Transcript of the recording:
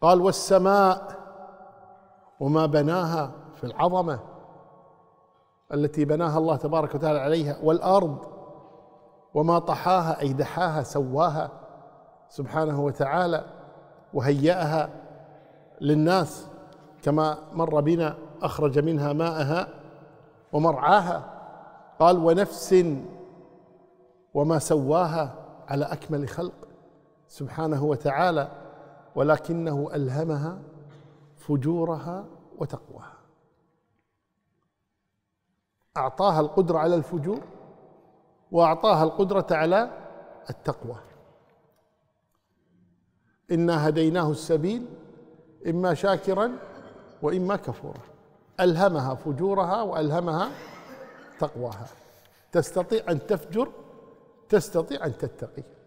قال والسماء وما بناها في العظمه التي بناها الله تبارك وتعالى عليها والارض وما طحاها اي دحاها سواها سبحانه وتعالى وهيأها للناس كما مر بنا اخرج منها ماءها ومرعاها قال ونفس وما سواها على اكمل خلق سبحانه وتعالى ولكنه ألهمها فجورها وتقواها أعطاها القدرة على الفجور وأعطاها القدرة على التقوى إنا هديناه السبيل إما شاكرا وإما كفورا ألهمها فجورها وألهمها تقواها تستطيع أن تفجر تستطيع أن تتقي